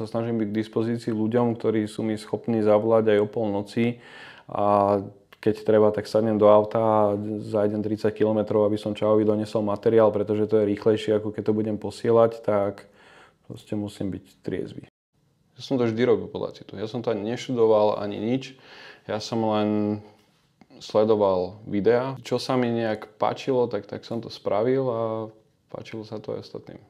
sa snažím byť k dispozícii ľuďom, ktorí sú mi schopní zavolať aj o pol noci. a keď treba, tak sadnem do auta a zajdem 30 km, aby som Čaovi donesol materiál, pretože to je rýchlejšie, ako keď to budem posielať, tak proste musím byť triezvy. Ja som to vždy robil podľa citu. Ja som to ani neštudoval, ani nič. Ja som len sledoval videa. Čo sa mi nejak páčilo, tak, tak som to spravil a páčilo sa to aj ostatným.